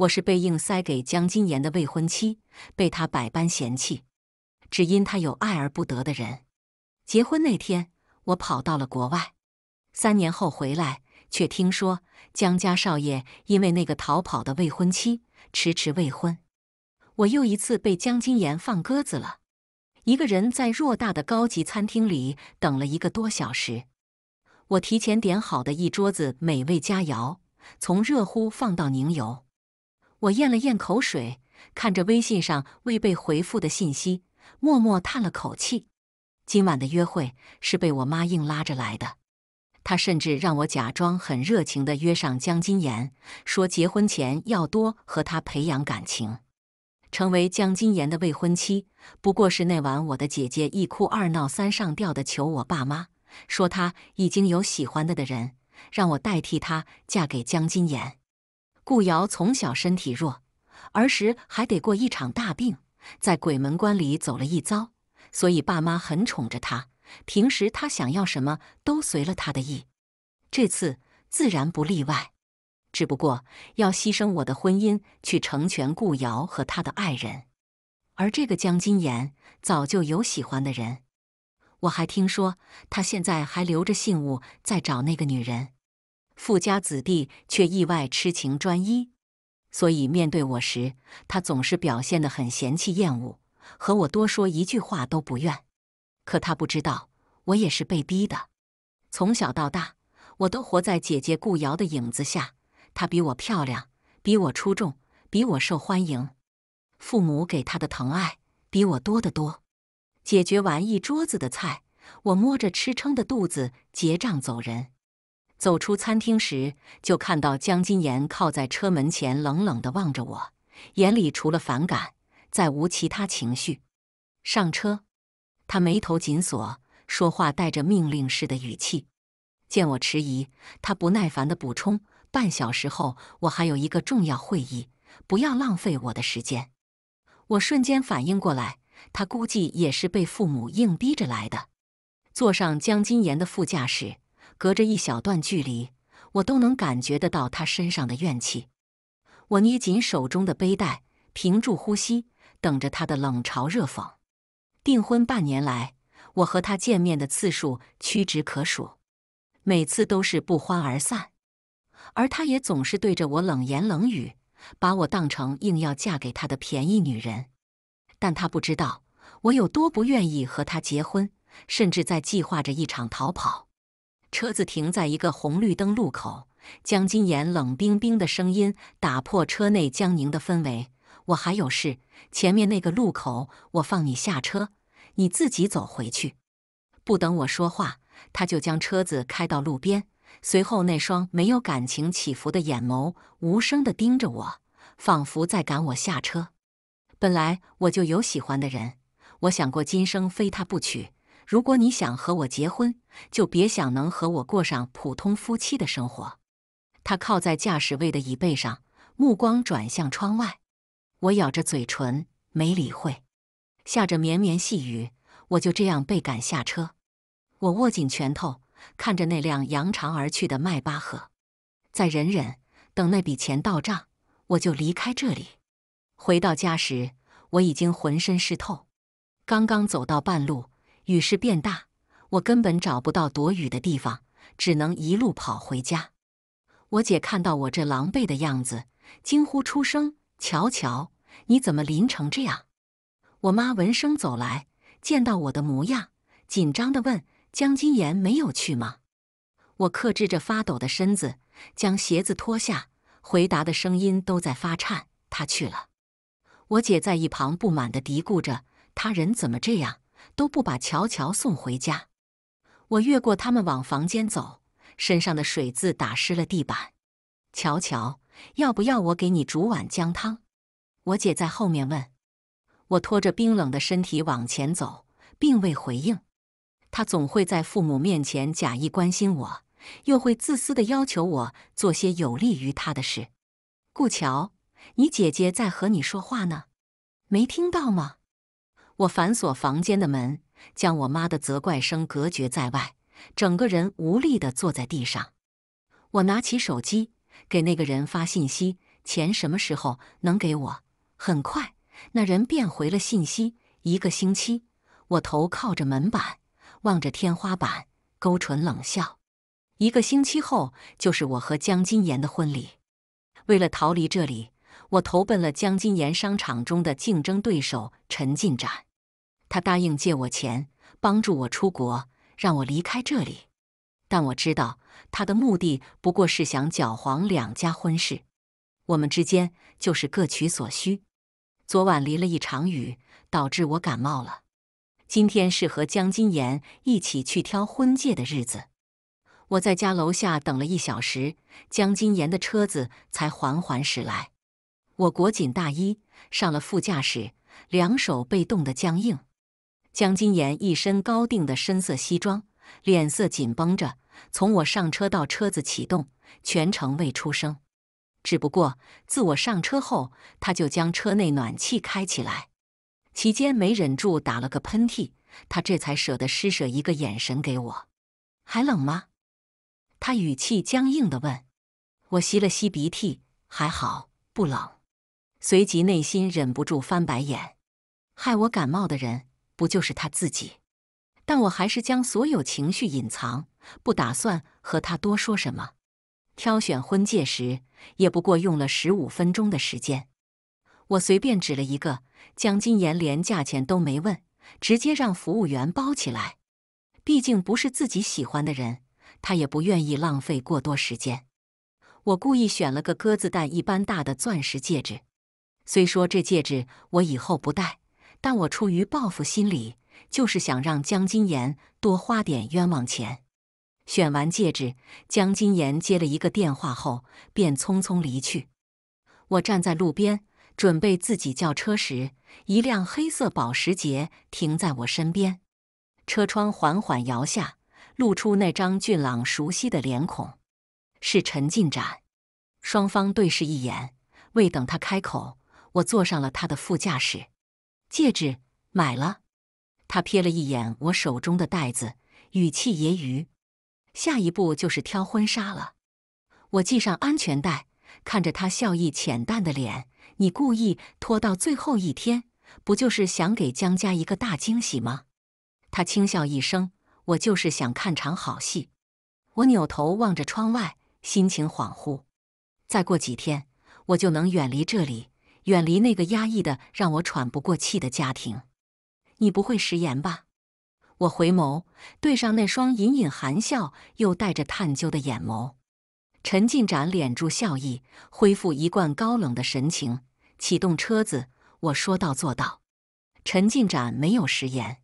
我是被硬塞给江金岩的未婚妻，被他百般嫌弃，只因他有爱而不得的人。结婚那天，我跑到了国外，三年后回来，却听说江家少爷因为那个逃跑的未婚妻迟迟未婚。我又一次被江金岩放鸽子了。一个人在偌大的高级餐厅里等了一个多小时，我提前点好的一桌子美味佳肴，从热乎放到凝油。我咽了咽口水，看着微信上未被回复的信息，默默叹了口气。今晚的约会是被我妈硬拉着来的，她甚至让我假装很热情地约上江金岩，说结婚前要多和他培养感情，成为江金岩的未婚妻。不过是那晚，我的姐姐一哭二闹三上吊的求我爸妈，说她已经有喜欢的的人，让我代替她嫁给江金岩。顾瑶从小身体弱，儿时还得过一场大病，在鬼门关里走了一遭，所以爸妈很宠着她。平时她想要什么都随了她的意，这次自然不例外。只不过要牺牲我的婚姻去成全顾瑶和她的爱人，而这个江金岩早就有喜欢的人，我还听说他现在还留着信物在找那个女人。富家子弟却意外痴情专一，所以面对我时，他总是表现得很嫌弃厌恶，和我多说一句话都不愿。可他不知道，我也是被逼的。从小到大，我都活在姐姐顾瑶的影子下。她比我漂亮，比我出众，比我受欢迎，父母给她的疼爱比我多得多。解决完一桌子的菜，我摸着吃撑的肚子结账走人。走出餐厅时，就看到江金岩靠在车门前，冷冷地望着我，眼里除了反感，再无其他情绪。上车，他眉头紧锁，说话带着命令式的语气。见我迟疑，他不耐烦地补充：“半小时后我还有一个重要会议，不要浪费我的时间。”我瞬间反应过来，他估计也是被父母硬逼着来的。坐上江金岩的副驾驶。隔着一小段距离，我都能感觉得到他身上的怨气。我捏紧手中的背带，屏住呼吸，等着他的冷嘲热讽。订婚半年来，我和他见面的次数屈指可数，每次都是不欢而散。而他也总是对着我冷言冷语，把我当成硬要嫁给他的便宜女人。但他不知道我有多不愿意和他结婚，甚至在计划着一场逃跑。车子停在一个红绿灯路口，江金岩冷冰冰的声音打破车内僵凝的氛围。我还有事，前面那个路口，我放你下车，你自己走回去。不等我说话，他就将车子开到路边，随后那双没有感情起伏的眼眸无声地盯着我，仿佛在赶我下车。本来我就有喜欢的人，我想过今生非他不娶。如果你想和我结婚，就别想能和我过上普通夫妻的生活。他靠在驾驶位的椅背上，目光转向窗外。我咬着嘴唇，没理会。下着绵绵细雨，我就这样被赶下车。我握紧拳头，看着那辆扬长而去的迈巴赫。再忍忍，等那笔钱到账，我就离开这里。回到家时，我已经浑身湿透。刚刚走到半路。雨势变大，我根本找不到躲雨的地方，只能一路跑回家。我姐看到我这狼狈的样子，惊呼出声：“乔乔，你怎么淋成这样？”我妈闻声走来，见到我的模样，紧张的问：“江金岩没有去吗？”我克制着发抖的身子，将鞋子脱下，回答的声音都在发颤：“他去了。”我姐在一旁不满的嘀咕着：“他人怎么这样？”都不把乔乔送回家，我越过他们往房间走，身上的水渍打湿了地板。乔乔，要不要我给你煮碗姜汤？我姐在后面问我，拖着冰冷的身体往前走，并未回应。她总会在父母面前假意关心我，又会自私的要求我做些有利于她的事。顾乔，你姐姐在和你说话呢，没听到吗？我反锁房间的门，将我妈的责怪声隔绝在外，整个人无力地坐在地上。我拿起手机给那个人发信息：“钱什么时候能给我？”很快，那人便回了信息：“一个星期。”我头靠着门板，望着天花板，勾唇冷笑。一个星期后，就是我和江金岩的婚礼。为了逃离这里，我投奔了江金岩商场中的竞争对手陈进展。他答应借我钱，帮助我出国，让我离开这里。但我知道他的目的不过是想搅黄两家婚事。我们之间就是各取所需。昨晚淋了一场雨，导致我感冒了。今天是和江金岩一起去挑婚戒的日子。我在家楼下等了一小时，江金岩的车子才缓缓驶来。我裹紧大衣，上了副驾驶，两手被冻得僵硬。江金岩一身高定的深色西装，脸色紧绷着。从我上车到车子启动，全程未出声。只不过，自我上车后，他就将车内暖气开起来，期间没忍住打了个喷嚏，他这才舍得施舍一个眼神给我。还冷吗？他语气僵硬地问。我吸了吸鼻涕，还好，不冷。随即内心忍不住翻白眼，害我感冒的人。不就是他自己？但我还是将所有情绪隐藏，不打算和他多说什么。挑选婚戒时，也不过用了十五分钟的时间。我随便指了一个，江金岩连价钱都没问，直接让服务员包起来。毕竟不是自己喜欢的人，他也不愿意浪费过多时间。我故意选了个鸽子蛋一般大的钻石戒指，虽说这戒指我以后不戴。但我出于报复心理，就是想让江金岩多花点冤枉钱。选完戒指，江金岩接了一个电话后便匆匆离去。我站在路边准备自己叫车时，一辆黑色保时捷停在我身边，车窗缓缓摇下，露出那张俊朗熟悉的脸孔，是陈进展。双方对视一眼，未等他开口，我坐上了他的副驾驶。戒指买了，他瞥了一眼我手中的袋子，语气揶揄：“下一步就是挑婚纱了。”我系上安全带，看着他笑意浅淡的脸，你故意拖到最后一天，不就是想给江家一个大惊喜吗？他轻笑一声：“我就是想看场好戏。”我扭头望着窗外，心情恍惚。再过几天，我就能远离这里。远离那个压抑的、让我喘不过气的家庭，你不会食言吧？我回眸，对上那双隐隐含笑又带着探究的眼眸。陈进展敛住笑意，恢复一贯高冷的神情，启动车子。我说到做到，陈进展没有食言。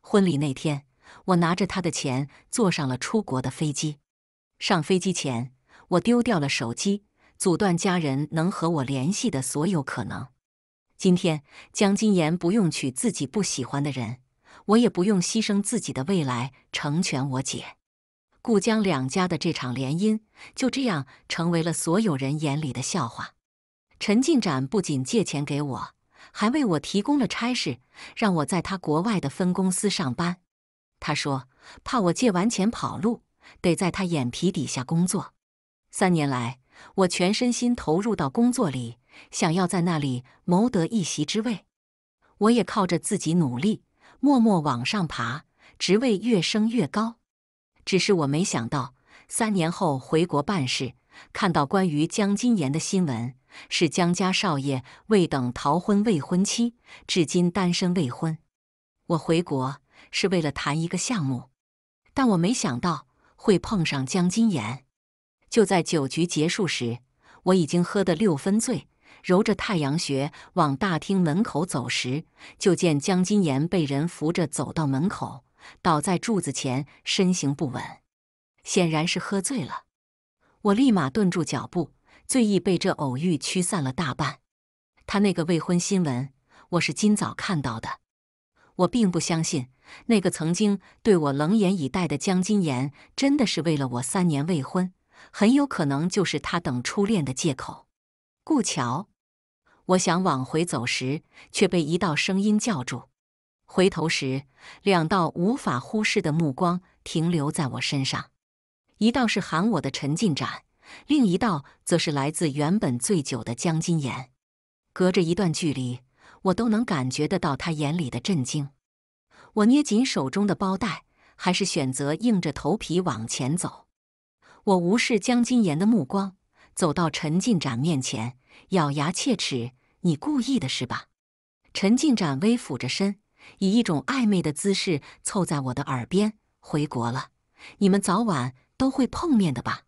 婚礼那天，我拿着他的钱坐上了出国的飞机。上飞机前，我丢掉了手机。阻断家人能和我联系的所有可能。今天，江金岩不用娶自己不喜欢的人，我也不用牺牲自己的未来成全我姐。顾江两家的这场联姻就这样成为了所有人眼里的笑话。陈进展不仅借钱给我，还为我提供了差事，让我在他国外的分公司上班。他说怕我借完钱跑路，得在他眼皮底下工作。三年来。我全身心投入到工作里，想要在那里谋得一席之位。我也靠着自己努力，默默往上爬，职位越升越高。只是我没想到，三年后回国办事，看到关于江金岩的新闻，是江家少爷未等逃婚未婚妻，至今单身未婚。我回国是为了谈一个项目，但我没想到会碰上江金岩。就在酒局结束时，我已经喝得六分醉，揉着太阳穴往大厅门口走时，就见江金岩被人扶着走到门口，倒在柱子前，身形不稳，显然是喝醉了。我立马顿住脚步，醉意被这偶遇驱散了大半。他那个未婚新闻，我是今早看到的，我并不相信那个曾经对我冷眼以待的江金岩真的是为了我三年未婚。很有可能就是他等初恋的借口，顾桥。我想往回走时，却被一道声音叫住。回头时，两道无法忽视的目光停留在我身上，一道是喊我的陈进展，另一道则是来自原本醉酒的江金岩。隔着一段距离，我都能感觉得到他眼里的震惊。我捏紧手中的包带，还是选择硬着头皮往前走。我无视江金岩的目光，走到陈进展面前，咬牙切齿：“你故意的是吧？”陈进展微俯着身，以一种暧昧的姿势凑在我的耳边：“回国了，你们早晚都会碰面的吧？”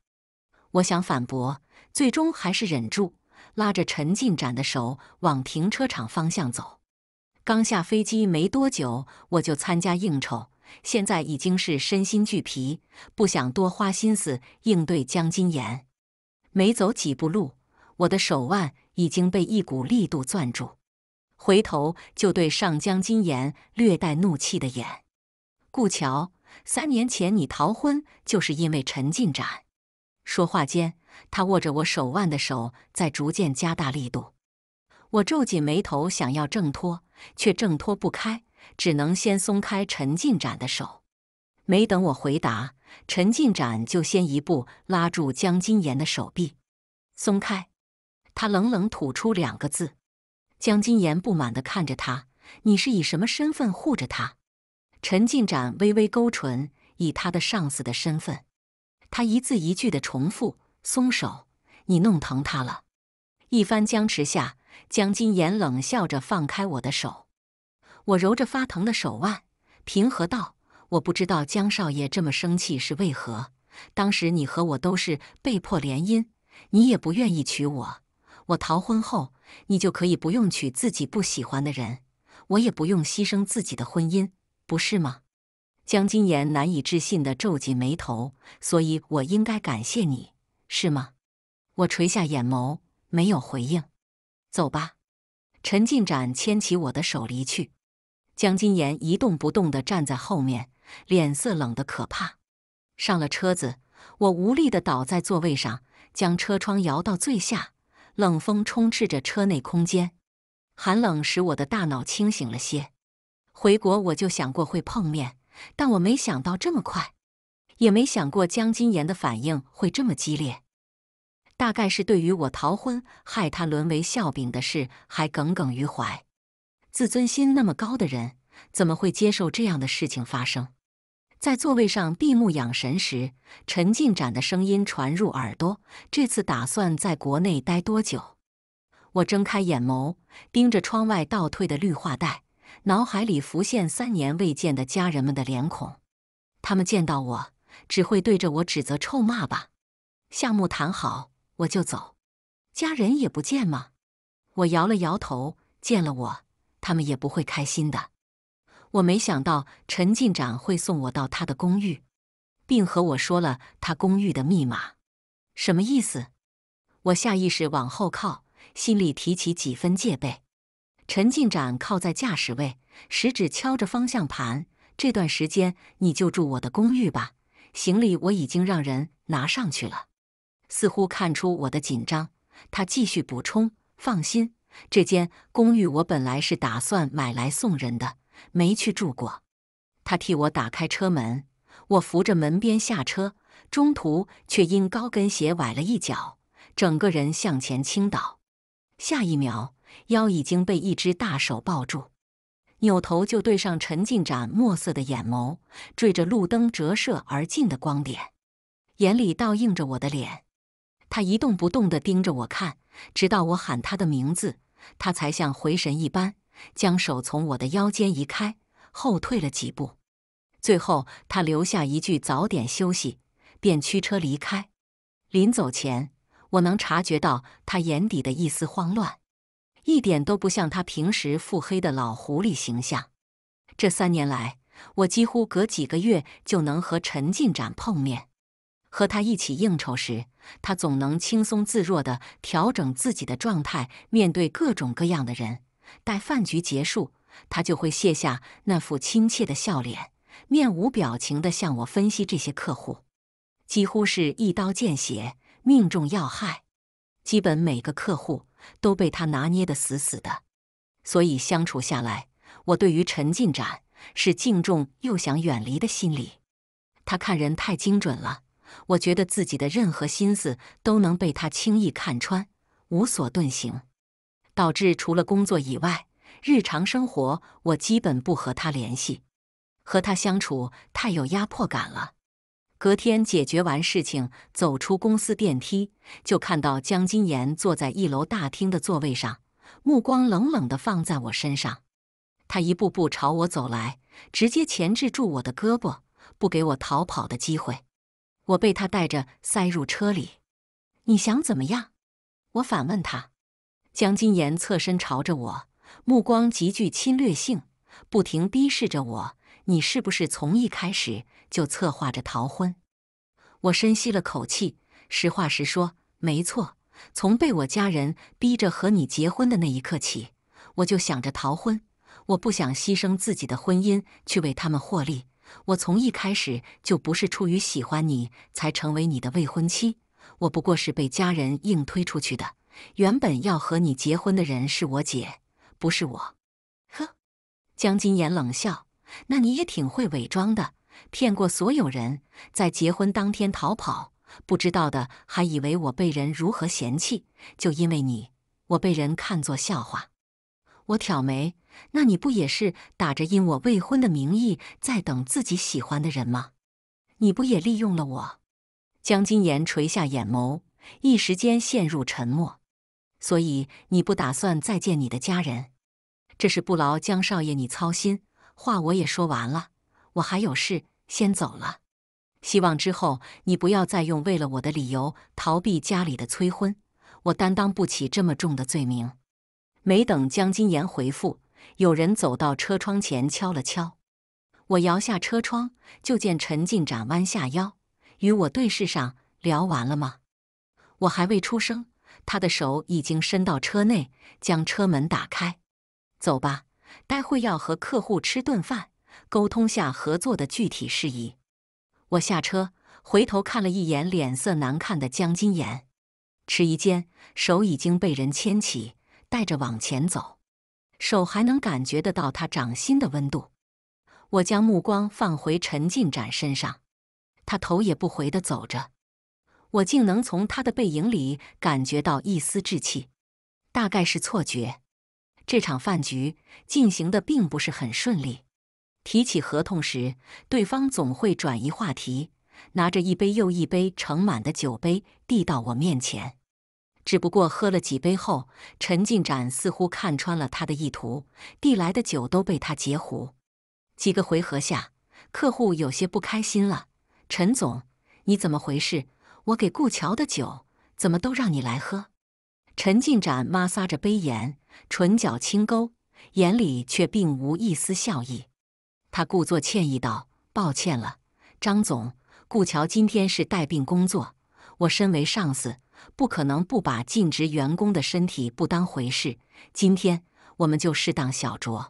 我想反驳，最终还是忍住，拉着陈进展的手往停车场方向走。刚下飞机没多久，我就参加应酬。现在已经是身心俱疲，不想多花心思应对江金岩。没走几步路，我的手腕已经被一股力度攥住，回头就对上江金岩略带怒气的眼。顾桥，三年前你逃婚就是因为陈进展。说话间，他握着我手腕的手在逐渐加大力度，我皱紧眉头想要挣脱，却挣脱不开。只能先松开陈进展的手。没等我回答，陈进展就先一步拉住江金岩的手臂，松开。他冷冷吐出两个字。江金岩不满地看着他：“你是以什么身份护着他？”陈进展微微勾唇，以他的上司的身份。他一字一句地重复：“松手，你弄疼他了。”一番僵持下，江金岩冷笑着放开我的手。我揉着发疼的手腕，平和道：“我不知道江少爷这么生气是为何。当时你和我都是被迫联姻，你也不愿意娶我。我逃婚后，你就可以不用娶自己不喜欢的人，我也不用牺牲自己的婚姻，不是吗？”江金岩难以置信地皱紧眉头，所以我应该感谢你，是吗？我垂下眼眸，没有回应。走吧，陈进展牵起我的手离去。江金岩一动不动的站在后面，脸色冷得可怕。上了车子，我无力的倒在座位上，将车窗摇到最下，冷风充斥着车内空间。寒冷使我的大脑清醒了些。回国我就想过会碰面，但我没想到这么快，也没想过江金岩的反应会这么激烈。大概是对于我逃婚害他沦为笑柄的事还耿耿于怀。自尊心那么高的人，怎么会接受这样的事情发生？在座位上闭目养神时，陈进展的声音传入耳朵。这次打算在国内待多久？我睁开眼眸，盯着窗外倒退的绿化带，脑海里浮现三年未见的家人们的脸孔。他们见到我，只会对着我指责臭骂吧？项目谈好我就走，家人也不见吗？我摇了摇头，见了我。他们也不会开心的。我没想到陈进展会送我到他的公寓，并和我说了他公寓的密码，什么意思？我下意识往后靠，心里提起几分戒备。陈进展靠在驾驶位，食指敲着方向盘。这段时间你就住我的公寓吧，行李我已经让人拿上去了。似乎看出我的紧张，他继续补充：“放心。”这间公寓我本来是打算买来送人的，没去住过。他替我打开车门，我扶着门边下车，中途却因高跟鞋崴了一脚，整个人向前倾倒。下一秒，腰已经被一只大手抱住，扭头就对上陈进展墨色的眼眸，缀着路灯折射而进的光点，眼里倒映着我的脸。他一动不动地盯着我看，直到我喊他的名字，他才像回神一般，将手从我的腰间移开，后退了几步。最后，他留下一句“早点休息”，便驱车离开。临走前，我能察觉到他眼底的一丝慌乱，一点都不像他平时腹黑的老狐狸形象。这三年来，我几乎隔几个月就能和陈进展碰面。和他一起应酬时，他总能轻松自若地调整自己的状态，面对各种各样的人。待饭局结束，他就会卸下那副亲切的笑脸，面无表情地向我分析这些客户，几乎是一刀见血，命中要害。基本每个客户都被他拿捏得死死的，所以相处下来，我对于陈进展是敬重又想远离的心理。他看人太精准了。我觉得自己的任何心思都能被他轻易看穿，无所遁形，导致除了工作以外，日常生活我基本不和他联系，和他相处太有压迫感了。隔天解决完事情，走出公司电梯，就看到江金岩坐在一楼大厅的座位上，目光冷冷地放在我身上。他一步步朝我走来，直接钳制住我的胳膊，不给我逃跑的机会。我被他带着塞入车里，你想怎么样？我反问他。江金岩侧身朝着我，目光极具侵略性，不停逼视着我。你是不是从一开始就策划着逃婚？我深吸了口气，实话实说，没错。从被我家人逼着和你结婚的那一刻起，我就想着逃婚。我不想牺牲自己的婚姻去为他们获利。我从一开始就不是出于喜欢你才成为你的未婚妻，我不过是被家人硬推出去的。原本要和你结婚的人是我姐，不是我。呵，江金岩冷笑：“那你也挺会伪装的，骗过所有人，在结婚当天逃跑，不知道的还以为我被人如何嫌弃。就因为你，我被人看作笑话。”我挑眉。那你不也是打着因我未婚的名义在等自己喜欢的人吗？你不也利用了我？江金岩垂下眼眸，一时间陷入沉默。所以你不打算再见你的家人？这是不劳江少爷你操心，话我也说完了，我还有事，先走了。希望之后你不要再用为了我的理由逃避家里的催婚，我担当不起这么重的罪名。没等江金岩回复。有人走到车窗前敲了敲，我摇下车窗，就见陈进展弯下腰与我对视上，聊完了吗？我还未出声，他的手已经伸到车内，将车门打开。走吧，待会要和客户吃顿饭，沟通下合作的具体事宜。我下车，回头看了一眼脸色难看的江金岩，迟疑间，手已经被人牵起，带着往前走。手还能感觉得到他掌心的温度，我将目光放回陈进展身上，他头也不回的走着，我竟能从他的背影里感觉到一丝稚气，大概是错觉。这场饭局进行的并不是很顺利，提起合同时，对方总会转移话题，拿着一杯又一杯盛满的酒杯递到我面前。只不过喝了几杯后，陈进展似乎看穿了他的意图，递来的酒都被他截胡。几个回合下，客户有些不开心了：“陈总，你怎么回事？我给顾桥的酒，怎么都让你来喝？”陈进展抹挲着杯沿，唇角轻勾，眼里却并无一丝笑意。他故作歉意道：“抱歉了，张总，顾桥今天是带病工作，我身为上司。”不可能不把尽职员工的身体不当回事。今天我们就适当小酌。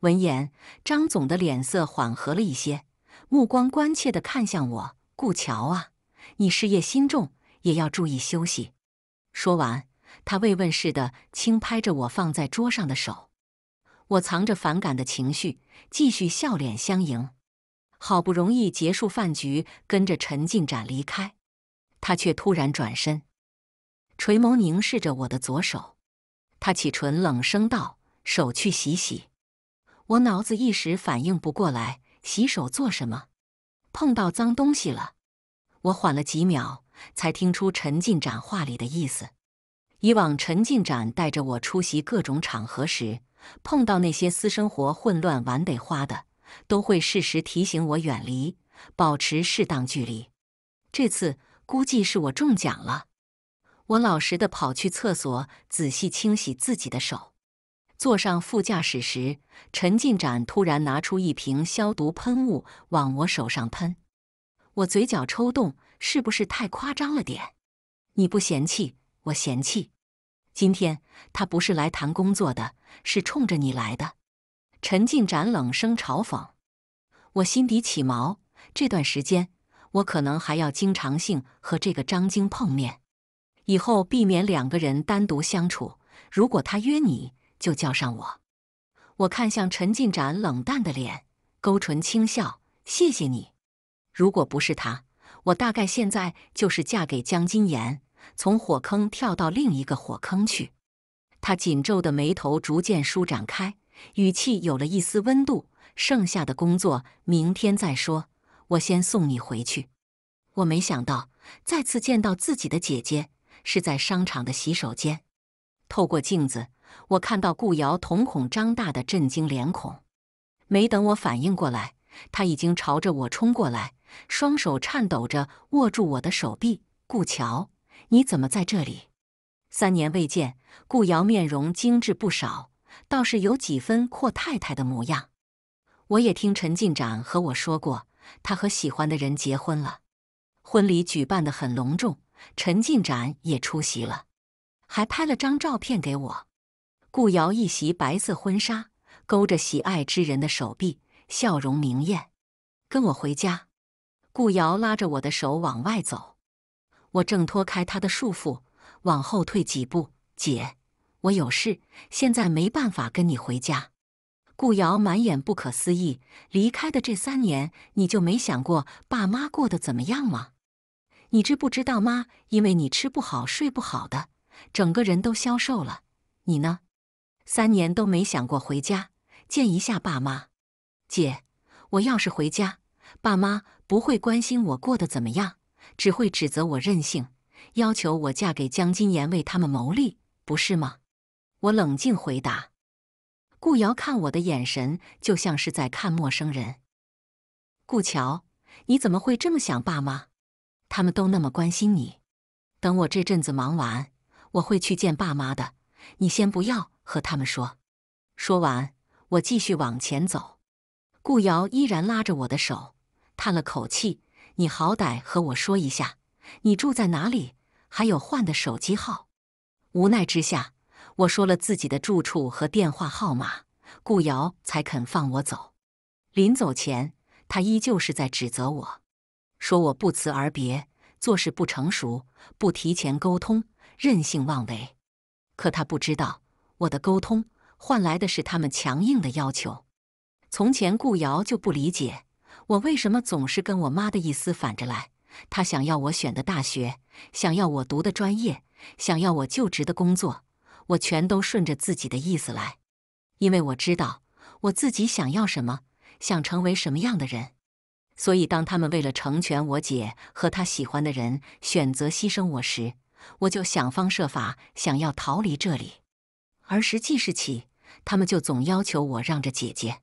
闻言，张总的脸色缓和了一些，目光关切地看向我：“顾桥啊，你事业心重，也要注意休息。”说完，他慰问似的轻拍着我放在桌上的手。我藏着反感的情绪，继续笑脸相迎。好不容易结束饭局，跟着陈进展离开，他却突然转身。垂眸凝视着我的左手，他启唇冷声道：“手去洗洗。”我脑子一时反应不过来，洗手做什么？碰到脏东西了？我缓了几秒，才听出陈进展话里的意思。以往陈进展带着我出席各种场合时，碰到那些私生活混乱、玩得花的，都会适时提醒我远离，保持适当距离。这次估计是我中奖了。我老实的跑去厕所，仔细清洗自己的手。坐上副驾驶时，陈进展突然拿出一瓶消毒喷雾，往我手上喷。我嘴角抽动，是不是太夸张了点？你不嫌弃，我嫌弃。今天他不是来谈工作的，是冲着你来的。陈进展冷声嘲讽。我心底起毛，这段时间我可能还要经常性和这个张晶碰面。以后避免两个人单独相处。如果他约你，就叫上我。我看向陈进展冷淡的脸，勾唇轻笑，谢谢你。如果不是他，我大概现在就是嫁给江金岩，从火坑跳到另一个火坑去。他紧皱的眉头逐渐舒展开，语气有了一丝温度。剩下的工作明天再说，我先送你回去。我没想到再次见到自己的姐姐。是在商场的洗手间，透过镜子，我看到顾瑶瞳孔张大的震惊脸孔。没等我反应过来，他已经朝着我冲过来，双手颤抖着握住我的手臂。顾乔，你怎么在这里？三年未见，顾瑶面容精致不少，倒是有几分阔太太的模样。我也听陈进展和我说过，他和喜欢的人结婚了，婚礼举办的很隆重。陈进展也出席了，还拍了张照片给我。顾瑶一袭白色婚纱，勾着喜爱之人的手臂，笑容明艳。跟我回家。顾瑶拉着我的手往外走，我挣脱开她的束缚，往后退几步。姐，我有事，现在没办法跟你回家。顾瑶满眼不可思议。离开的这三年，你就没想过爸妈过得怎么样吗？你知不知道妈？因为你吃不好睡不好的，整个人都消瘦了。你呢？三年都没想过回家见一下爸妈。姐，我要是回家，爸妈不会关心我过得怎么样，只会指责我任性，要求我嫁给江金岩为他们谋利，不是吗？我冷静回答。顾瑶看我的眼神就像是在看陌生人。顾桥，你怎么会这么想？爸妈？他们都那么关心你，等我这阵子忙完，我会去见爸妈的。你先不要和他们说。说完，我继续往前走。顾瑶依然拉着我的手，叹了口气：“你好歹和我说一下，你住在哪里，还有换的手机号。”无奈之下，我说了自己的住处和电话号码，顾瑶才肯放我走。临走前，他依旧是在指责我。说我不辞而别，做事不成熟，不提前沟通，任性妄为。可他不知道，我的沟通换来的是他们强硬的要求。从前，顾瑶就不理解我为什么总是跟我妈的意思反着来。她想要我选的大学，想要我读的专业，想要我就职的工作，我全都顺着自己的意思来，因为我知道我自己想要什么，想成为什么样的人。所以，当他们为了成全我姐和她喜欢的人，选择牺牲我时，我就想方设法想要逃离这里。而实际事起，他们就总要求我让着姐姐，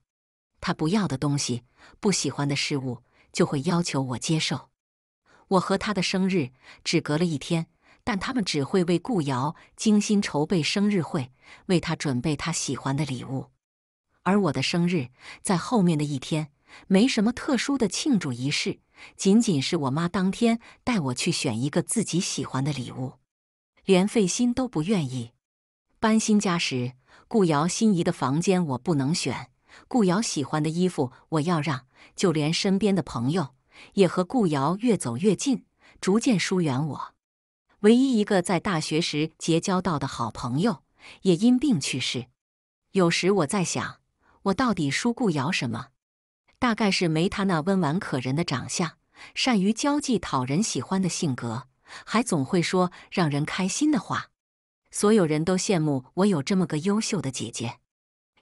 她不要的东西、不喜欢的事物，就会要求我接受。我和她的生日只隔了一天，但他们只会为顾瑶精心筹备生日会，为她准备她喜欢的礼物，而我的生日在后面的一天。没什么特殊的庆祝仪式，仅仅是我妈当天带我去选一个自己喜欢的礼物，连费心都不愿意。搬新家时，顾瑶心仪的房间我不能选，顾瑶喜欢的衣服我要让，就连身边的朋友也和顾瑶越走越近，逐渐疏远我。唯一一个在大学时结交到的好朋友也因病去世。有时我在想，我到底输顾瑶什么？大概是没她那温婉可人的长相，善于交际、讨人喜欢的性格，还总会说让人开心的话，所有人都羡慕我有这么个优秀的姐姐。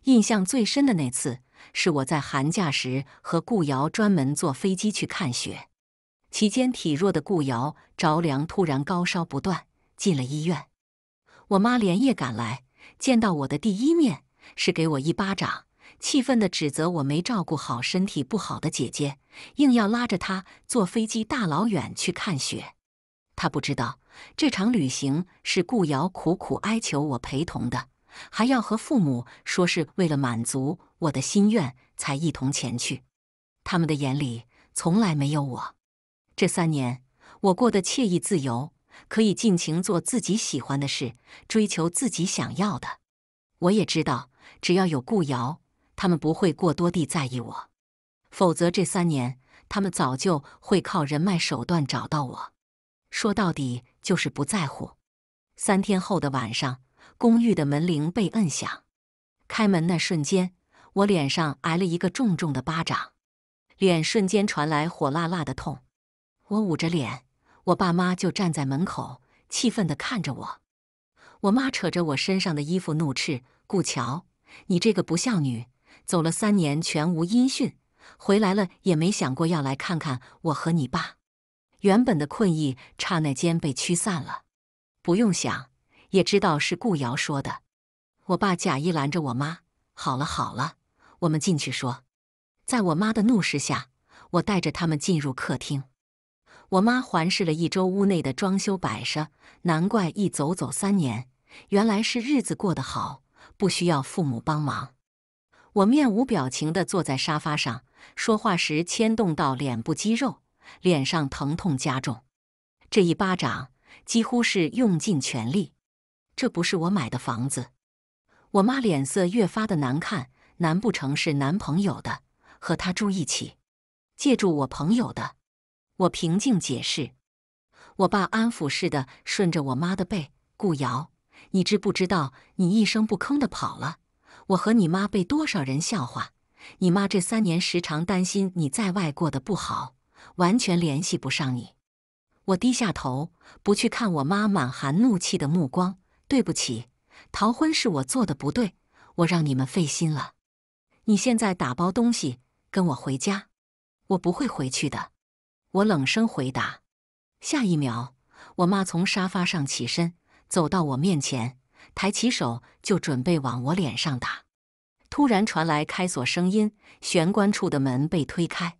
印象最深的那次是我在寒假时和顾瑶专门坐飞机去看雪，期间体弱的顾瑶着凉，突然高烧不断，进了医院。我妈连夜赶来，见到我的第一面是给我一巴掌。气愤地指责我没照顾好身体不好的姐姐，硬要拉着她坐飞机大老远去看雪。她不知道这场旅行是顾瑶苦苦哀求我陪同的，还要和父母说是为了满足我的心愿才一同前去。他们的眼里从来没有我。这三年，我过得惬意自由，可以尽情做自己喜欢的事，追求自己想要的。我也知道，只要有顾瑶。他们不会过多地在意我，否则这三年他们早就会靠人脉手段找到我。说到底就是不在乎。三天后的晚上，公寓的门铃被摁响，开门那瞬间，我脸上挨了一个重重的巴掌，脸瞬间传来火辣辣的痛。我捂着脸，我爸妈就站在门口，气愤地看着我。我妈扯着我身上的衣服怒斥：“顾桥，你这个不孝女！”走了三年，全无音讯，回来了也没想过要来看看我和你爸。原本的困意刹那间被驱散了，不用想也知道是顾瑶说的。我爸假意拦着我妈：“好了好了，我们进去说。”在我妈的怒视下，我带着他们进入客厅。我妈环视了一周屋内的装修摆设，难怪一走走三年，原来是日子过得好，不需要父母帮忙。我面无表情的坐在沙发上，说话时牵动到脸部肌肉，脸上疼痛加重。这一巴掌几乎是用尽全力。这不是我买的房子。我妈脸色越发的难看，难不成是男朋友的？和他住一起？借住我朋友的。我平静解释。我爸安抚似的顺着我妈的背。顾瑶，你知不知道？你一声不吭的跑了。我和你妈被多少人笑话？你妈这三年时常担心你在外过得不好，完全联系不上你。我低下头，不去看我妈满含怒气的目光。对不起，逃婚是我做的不对，我让你们费心了。你现在打包东西，跟我回家。我不会回去的。我冷声回答。下一秒，我妈从沙发上起身，走到我面前。抬起手就准备往我脸上打，突然传来开锁声音，玄关处的门被推开。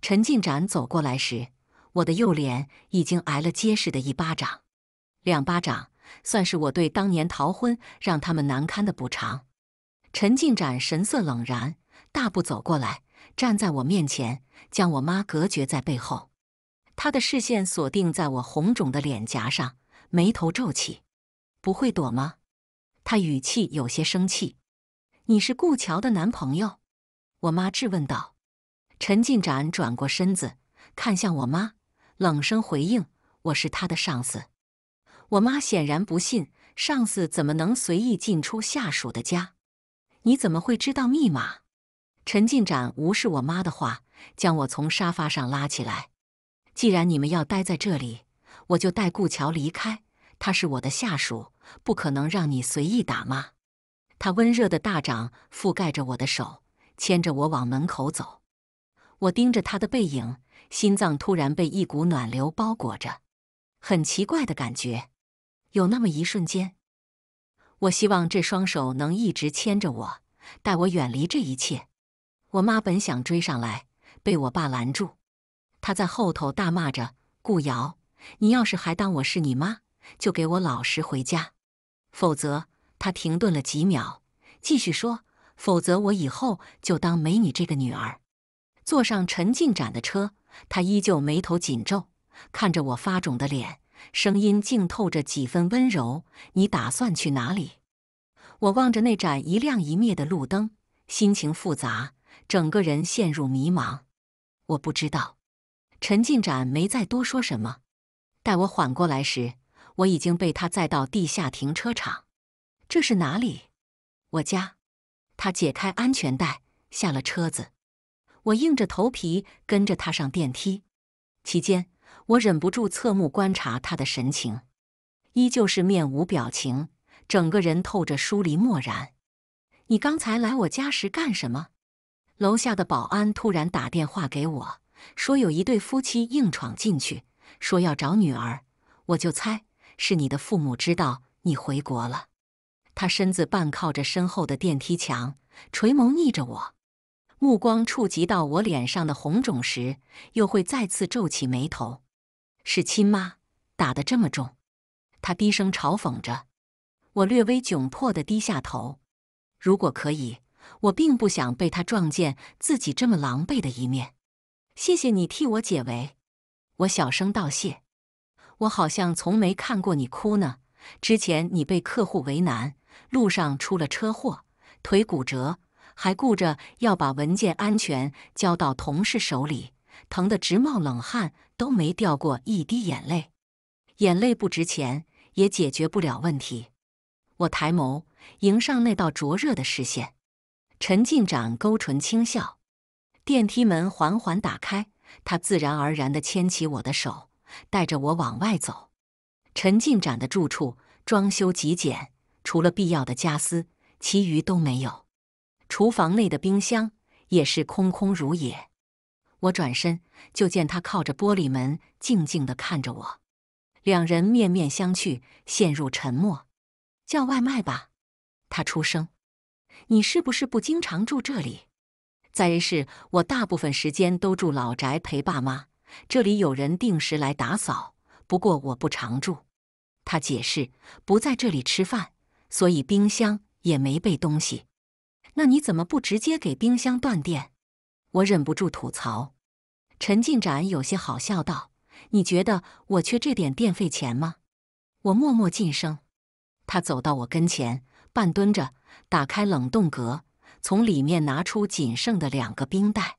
陈进展走过来时，我的右脸已经挨了结实的一巴掌，两巴掌算是我对当年逃婚让他们难堪的补偿。陈进展神色冷然，大步走过来，站在我面前，将我妈隔绝在背后。他的视线锁定在我红肿的脸颊上，眉头皱起，不会躲吗？他语气有些生气，“你是顾桥的男朋友？”我妈质问道。陈进展转过身子，看向我妈，冷声回应：“我是他的上司。”我妈显然不信，上司怎么能随意进出下属的家？你怎么会知道密码？陈进展无视我妈的话，将我从沙发上拉起来。既然你们要待在这里，我就带顾桥离开。他是我的下属，不可能让你随意打骂。他温热的大掌覆盖着我的手，牵着我往门口走。我盯着他的背影，心脏突然被一股暖流包裹着，很奇怪的感觉。有那么一瞬间，我希望这双手能一直牵着我，带我远离这一切。我妈本想追上来，被我爸拦住。他在后头大骂着：“顾瑶，你要是还当我是你妈！”就给我老实回家，否则……他停顿了几秒，继续说：“否则我以后就当没你这个女儿。”坐上陈进展的车，他依旧眉头紧皱，看着我发肿的脸，声音竟透着几分温柔：“你打算去哪里？”我望着那盏一亮一灭的路灯，心情复杂，整个人陷入迷茫。我不知道。陈进展没再多说什么。待我缓过来时。我已经被他载到地下停车场，这是哪里？我家。他解开安全带，下了车子。我硬着头皮跟着他上电梯，期间我忍不住侧目观察他的神情，依旧是面无表情，整个人透着疏离漠然。你刚才来我家时干什么？楼下的保安突然打电话给我，说有一对夫妻硬闯进去，说要找女儿。我就猜。是你的父母知道你回国了。他身子半靠着身后的电梯墙，垂眸睨着我，目光触及到我脸上的红肿时，又会再次皱起眉头。是亲妈打的这么重，他低声嘲讽着。我略微窘迫的低下头。如果可以，我并不想被他撞见自己这么狼狈的一面。谢谢你替我解围，我小声道谢。我好像从没看过你哭呢。之前你被客户为难，路上出了车祸，腿骨折，还顾着要把文件安全交到同事手里，疼得直冒冷汗，都没掉过一滴眼泪。眼泪不值钱，也解决不了问题。我抬眸迎上那道灼热的视线，陈进展勾唇轻笑。电梯门缓缓打开，他自然而然地牵起我的手。带着我往外走，陈进展的住处装修极简，除了必要的家私，其余都没有。厨房内的冰箱也是空空如也。我转身就见他靠着玻璃门静静地看着我，两人面面相觑，陷入沉默。叫外卖吧，他出声。你是不是不经常住这里？在世，我大部分时间都住老宅陪爸妈。这里有人定时来打扫，不过我不常住。他解释，不在这里吃饭，所以冰箱也没备东西。那你怎么不直接给冰箱断电？我忍不住吐槽。陈进展有些好笑道：“你觉得我缺这点电费钱吗？”我默默晋升。他走到我跟前，半蹲着，打开冷冻格，从里面拿出仅剩的两个冰袋。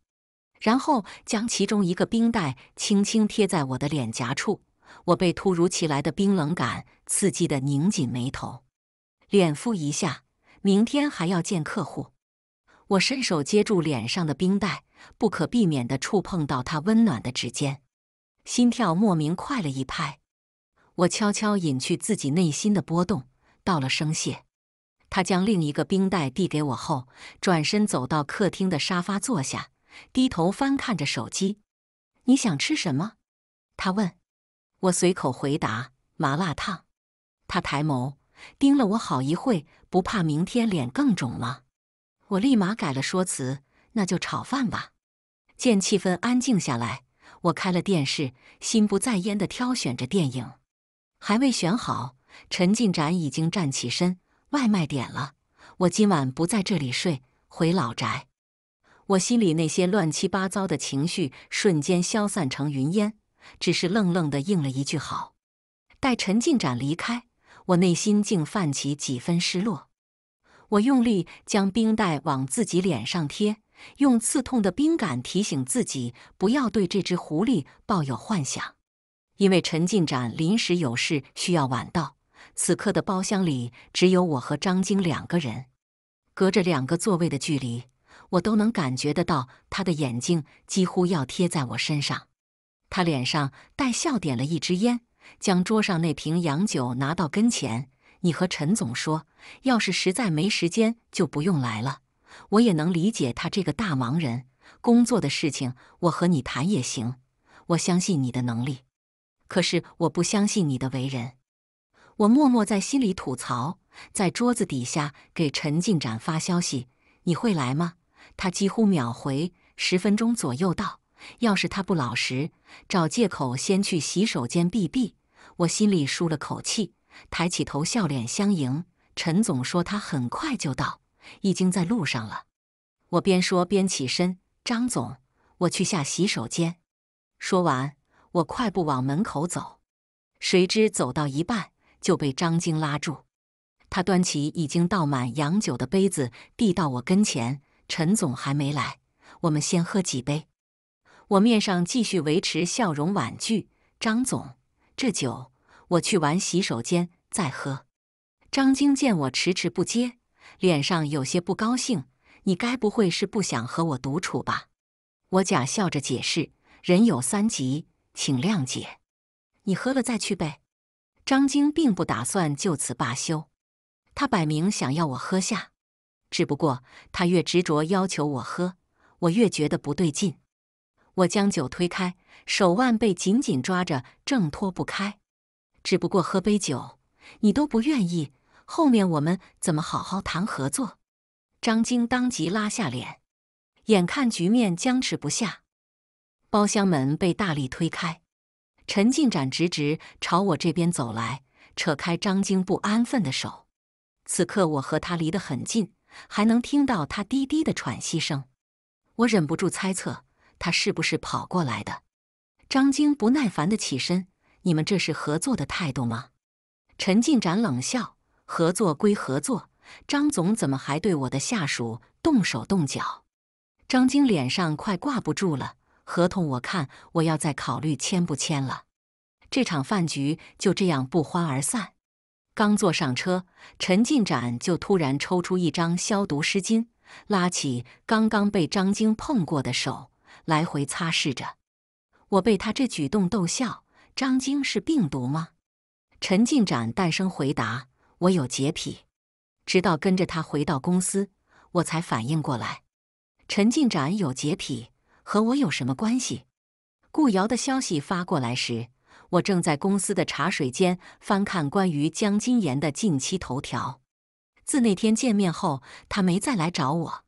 然后将其中一个冰袋轻轻贴在我的脸颊处，我被突如其来的冰冷感刺激的拧紧眉头。脸敷一下，明天还要见客户。我伸手接住脸上的冰袋，不可避免地触碰到他温暖的指尖，心跳莫名快了一拍。我悄悄隐去自己内心的波动，道了声谢。他将另一个冰袋递给我后，转身走到客厅的沙发坐下。低头翻看着手机，你想吃什么？他问。我随口回答：“麻辣烫。”他抬眸盯了我好一会，不怕明天脸更肿吗？我立马改了说辞：“那就炒饭吧。”见气氛安静下来，我开了电视，心不在焉地挑选着电影。还未选好，陈进展已经站起身，外卖点了。我今晚不在这里睡，回老宅。我心里那些乱七八糟的情绪瞬间消散成云烟，只是愣愣地应了一句“好”。待陈进展离开，我内心竟泛起几分失落。我用力将冰袋往自己脸上贴，用刺痛的冰感提醒自己不要对这只狐狸抱有幻想。因为陈进展临时有事需要晚到，此刻的包厢里只有我和张晶两个人，隔着两个座位的距离。我都能感觉得到他的眼睛几乎要贴在我身上，他脸上带笑，点了一支烟，将桌上那瓶洋酒拿到跟前。你和陈总说，要是实在没时间，就不用来了。我也能理解他这个大忙人，工作的事情我和你谈也行，我相信你的能力。可是我不相信你的为人。我默默在心里吐槽，在桌子底下给陈进展发消息：“你会来吗？”他几乎秒回，十分钟左右到。要是他不老实，找借口先去洗手间避避。我心里舒了口气，抬起头，笑脸相迎。陈总说他很快就到，已经在路上了。我边说边起身，张总，我去下洗手间。说完，我快步往门口走，谁知走到一半就被张晶拉住。他端起已经倒满洋酒的杯子，递到我跟前。陈总还没来，我们先喝几杯。我面上继续维持笑容，婉拒张总：“这酒，我去完洗手间再喝。”张晶见我迟迟不接，脸上有些不高兴：“你该不会是不想和我独处吧？”我假笑着解释：“人有三急，请谅解。你喝了再去呗。”张晶并不打算就此罢休，他摆明想要我喝下。只不过他越执着要求我喝，我越觉得不对劲。我将酒推开，手腕被紧紧抓着，挣脱不开。只不过喝杯酒，你都不愿意，后面我们怎么好好谈合作？张晶当即拉下脸，眼看局面僵持不下，包厢门被大力推开，陈进展直直朝我这边走来，扯开张晶不安分的手。此刻我和他离得很近。还能听到他低低的喘息声，我忍不住猜测他是不是跑过来的。张晶不耐烦的起身：“你们这是合作的态度吗？”陈进展冷笑：“合作归合作，张总怎么还对我的下属动手动脚？”张晶脸上快挂不住了：“合同我看我要再考虑签不签了。”这场饭局就这样不欢而散。刚坐上车，陈进展就突然抽出一张消毒湿巾，拉起刚刚被张晶碰过的手，来回擦拭着。我被他这举动逗笑。张晶是病毒吗？陈进展淡声回答：“我有洁癖。”直到跟着他回到公司，我才反应过来，陈进展有洁癖和我有什么关系？顾瑶的消息发过来时。我正在公司的茶水间翻看关于江金岩的近期头条。自那天见面后，他没再来找我。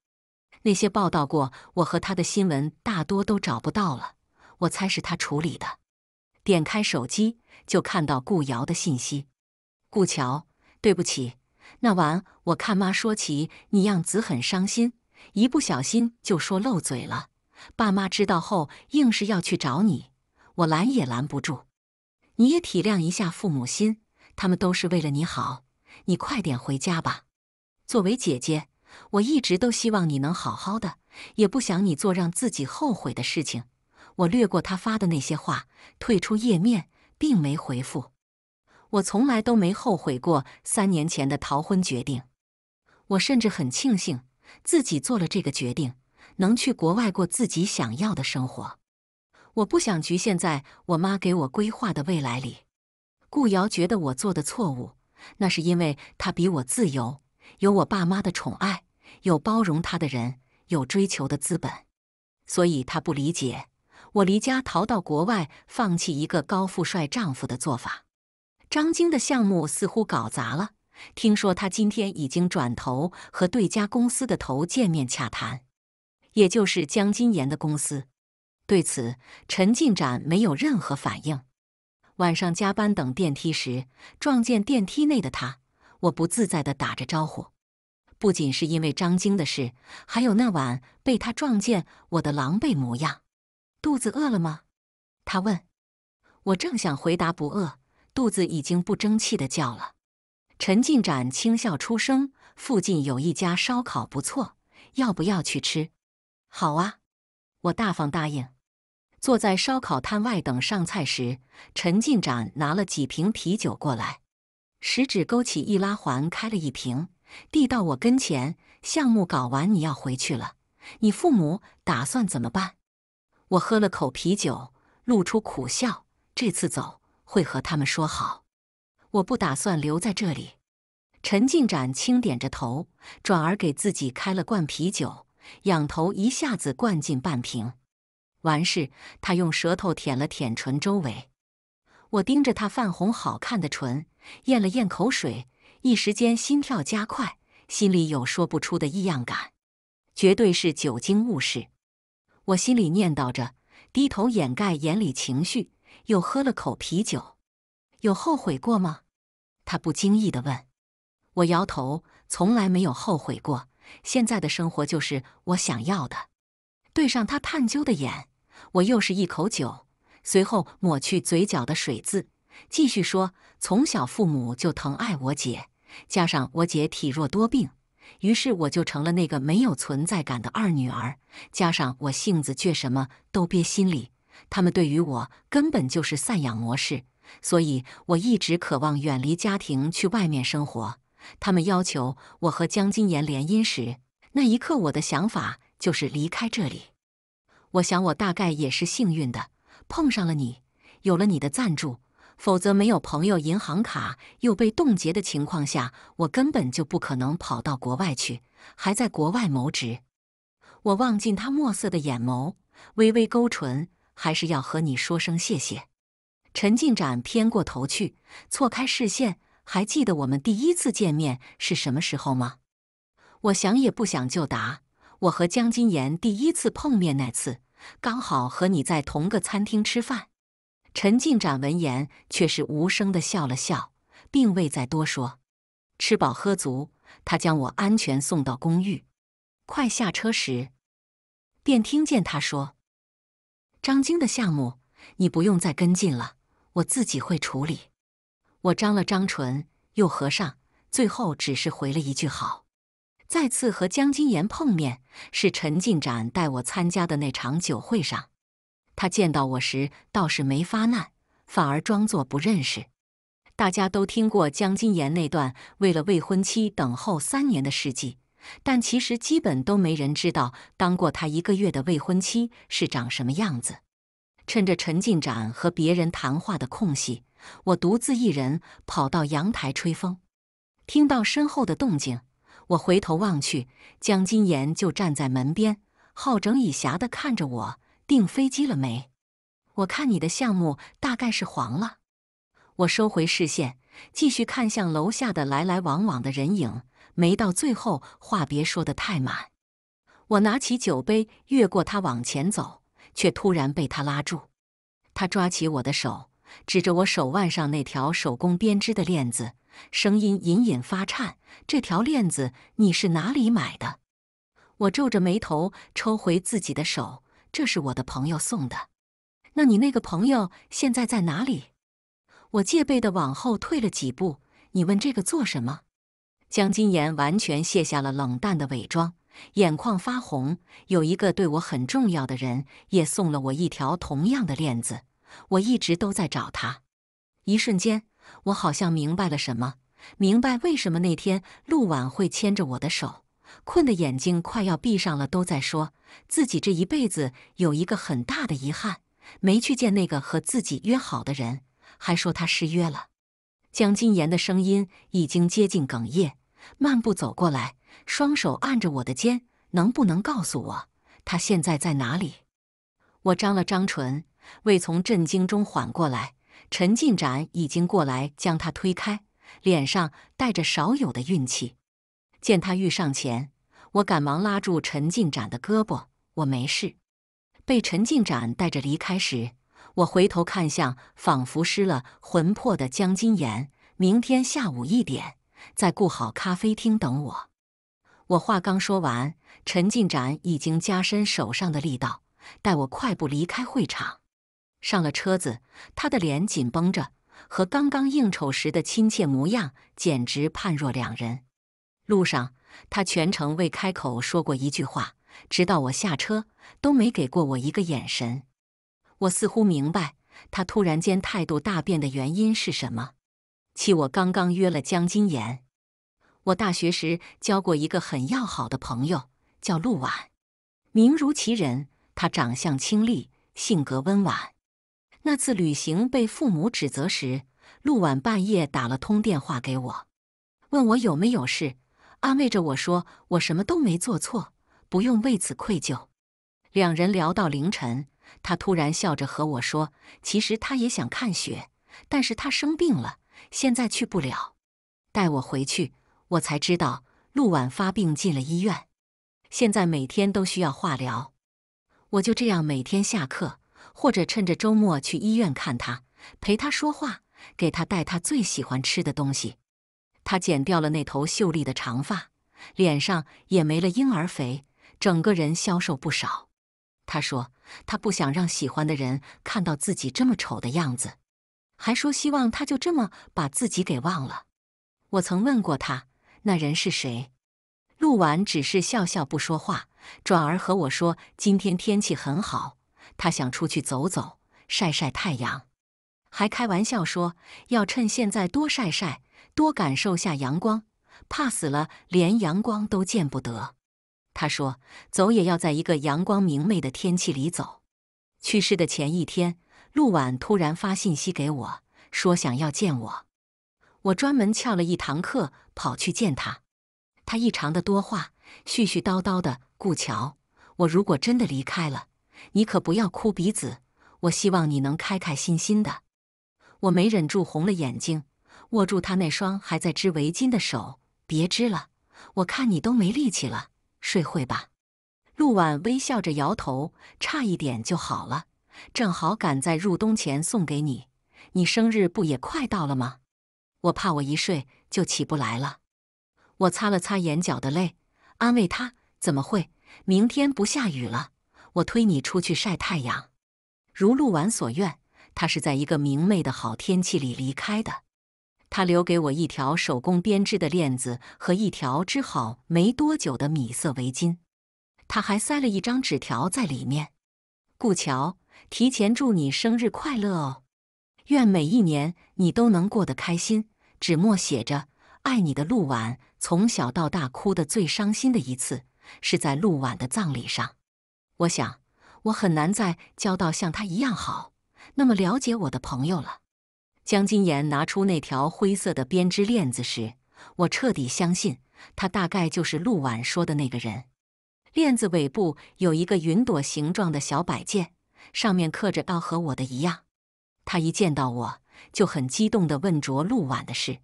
那些报道过我和他的新闻大多都找不到了，我猜是他处理的。点开手机，就看到顾瑶的信息：“顾桥，对不起，那晚我看妈说起你样子很伤心，一不小心就说漏嘴了。爸妈知道后硬是要去找你，我拦也拦不住。”你也体谅一下父母心，他们都是为了你好。你快点回家吧。作为姐姐，我一直都希望你能好好的，也不想你做让自己后悔的事情。我略过他发的那些话，退出页面，并没回复。我从来都没后悔过三年前的逃婚决定。我甚至很庆幸自己做了这个决定，能去国外过自己想要的生活。我不想局限在我妈给我规划的未来里。顾瑶觉得我做的错误，那是因为她比我自由，有我爸妈的宠爱，有包容她的人，有追求的资本，所以她不理解我离家逃到国外，放弃一个高富帅丈夫的做法。张晶的项目似乎搞砸了，听说他今天已经转头和对家公司的头见面洽谈，也就是江金岩的公司。对此，陈进展没有任何反应。晚上加班等电梯时，撞见电梯内的他，我不自在的打着招呼，不仅是因为张晶的事，还有那晚被他撞见我的狼狈模样。肚子饿了吗？他问我，正想回答不饿，肚子已经不争气的叫了。陈进展轻笑出声：“附近有一家烧烤不错，要不要去吃？”“好啊！”我大方答应。坐在烧烤摊外等上菜时，陈进展拿了几瓶啤酒过来，食指勾起易拉环，开了一瓶，递到我跟前。项目搞完，你要回去了，你父母打算怎么办？我喝了口啤酒，露出苦笑。这次走，会和他们说好。我不打算留在这里。陈进展轻点着头，转而给自己开了罐啤酒，仰头一下子灌进半瓶。完事，他用舌头舔了舔唇周围。我盯着他泛红好看的唇，咽了咽口水，一时间心跳加快，心里有说不出的异样感，绝对是酒精误事。我心里念叨着，低头掩盖眼里情绪，又喝了口啤酒。有后悔过吗？他不经意的问我，摇头，从来没有后悔过。现在的生活就是我想要的。对上他探究的眼。我又是一口酒，随后抹去嘴角的水渍，继续说：“从小父母就疼爱我姐，加上我姐体弱多病，于是我就成了那个没有存在感的二女儿。加上我性子倔，什么都憋心里，他们对于我根本就是散养模式，所以我一直渴望远离家庭，去外面生活。他们要求我和江金岩联姻时，那一刻我的想法就是离开这里。”我想，我大概也是幸运的，碰上了你，有了你的赞助，否则没有朋友，银行卡又被冻结的情况下，我根本就不可能跑到国外去，还在国外谋职。我望进他墨色的眼眸，微微勾唇，还是要和你说声谢谢。陈进展偏过头去，错开视线。还记得我们第一次见面是什么时候吗？我想也不想就答：我和江金岩第一次碰面那次。刚好和你在同个餐厅吃饭，陈进展闻言却是无声的笑了笑，并未再多说。吃饱喝足，他将我安全送到公寓。快下车时，便听见他说：“张晶的项目，你不用再跟进了，我自己会处理。”我张了张唇，又合上，最后只是回了一句“好”。再次和江金岩碰面，是陈进展带我参加的那场酒会上。他见到我时倒是没发难，反而装作不认识。大家都听过江金岩那段为了未婚妻等候三年的事迹，但其实基本都没人知道当过他一个月的未婚妻是长什么样子。趁着陈进展和别人谈话的空隙，我独自一人跑到阳台吹风，听到身后的动静。我回头望去，江金岩就站在门边，好整以暇的看着我。订飞机了没？我看你的项目大概是黄了。我收回视线，继续看向楼下的来来往往的人影。没到最后话别说的太满。我拿起酒杯，越过他往前走，却突然被他拉住。他抓起我的手，指着我手腕上那条手工编织的链子。声音隐隐发颤。这条链子你是哪里买的？我皱着眉头抽回自己的手。这是我的朋友送的。那你那个朋友现在在哪里？我戒备的往后退了几步。你问这个做什么？江金岩完全卸下了冷淡的伪装，眼眶发红。有一个对我很重要的人也送了我一条同样的链子，我一直都在找他。一瞬间。我好像明白了什么，明白为什么那天陆晚会牵着我的手，困得眼睛快要闭上了，都在说自己这一辈子有一个很大的遗憾，没去见那个和自己约好的人，还说他失约了。江金岩的声音已经接近哽咽，慢步走过来，双手按着我的肩，能不能告诉我他现在在哪里？我张了张唇，未从震惊中缓过来。陈进展已经过来将他推开，脸上带着少有的运气。见他欲上前，我赶忙拉住陈进展的胳膊：“我没事。”被陈进展带着离开时，我回头看向仿佛失了魂魄的江金岩：“明天下午一点，在顾好咖啡厅等我。”我话刚说完，陈进展已经加深手上的力道，带我快步离开会场。上了车子，他的脸紧绷着，和刚刚应酬时的亲切模样简直判若两人。路上，他全程未开口说过一句话，直到我下车都没给过我一个眼神。我似乎明白他突然间态度大变的原因是什么：气我刚刚约了江金妍。我大学时交过一个很要好的朋友，叫陆婉，名如其人，她长相清丽，性格温婉。那次旅行被父母指责时，陆晚半夜打了通电话给我，问我有没有事，安慰着我说我什么都没做错，不用为此愧疚。两人聊到凌晨，他突然笑着和我说：“其实他也想看雪，但是他生病了，现在去不了。”带我回去，我才知道陆晚发病进了医院，现在每天都需要化疗。我就这样每天下课。或者趁着周末去医院看他，陪他说话，给他带他最喜欢吃的东西。他剪掉了那头秀丽的长发，脸上也没了婴儿肥，整个人消瘦不少。他说他不想让喜欢的人看到自己这么丑的样子，还说希望他就这么把自己给忘了。我曾问过他那人是谁，陆婉只是笑笑不说话，转而和我说今天天气很好。他想出去走走，晒晒太阳，还开玩笑说要趁现在多晒晒，多感受下阳光，怕死了连阳光都见不得。他说走也要在一个阳光明媚的天气里走。去世的前一天，陆婉突然发信息给我，说想要见我。我专门翘了一堂课跑去见他。他异常的多话，絮絮叨叨的。顾桥，我如果真的离开了。你可不要哭鼻子，我希望你能开开心心的。我没忍住红了眼睛，握住他那双还在织围巾的手，别织了，我看你都没力气了，睡会吧。陆婉微笑着摇头，差一点就好了，正好赶在入冬前送给你。你生日不也快到了吗？我怕我一睡就起不来了。我擦了擦眼角的泪，安慰他：怎么会？明天不下雨了。我推你出去晒太阳，如陆婉所愿，他是在一个明媚的好天气里离开的。他留给我一条手工编织的链子和一条织好没多久的米色围巾，他还塞了一张纸条在里面。顾桥，提前祝你生日快乐哦，愿每一年你都能过得开心。纸墨写着：“爱你的陆婉，从小到大，哭得最伤心的一次是在陆婉的葬礼上。我想，我很难再交到像他一样好、那么了解我的朋友了。江金岩拿出那条灰色的编织链子时，我彻底相信他大概就是陆婉说的那个人。链子尾部有一个云朵形状的小摆件，上面刻着和我的一样。他一见到我就很激动地问着陆婉的事。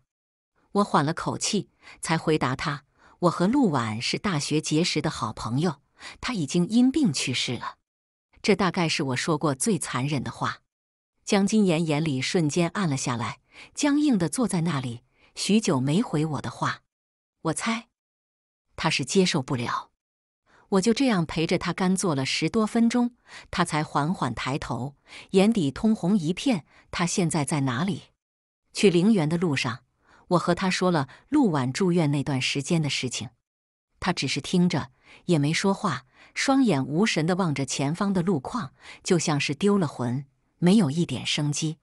我缓了口气，才回答他：“我和陆婉是大学结识的好朋友。”他已经因病去世了，这大概是我说过最残忍的话。江金岩眼里瞬间暗了下来，僵硬的坐在那里，许久没回我的话。我猜他是接受不了。我就这样陪着他干坐了十多分钟，他才缓缓抬头，眼底通红一片。他现在在哪里？去陵园的路上，我和他说了陆婉住院那段时间的事情。他只是听着，也没说话，双眼无神地望着前方的路况，就像是丢了魂，没有一点生机。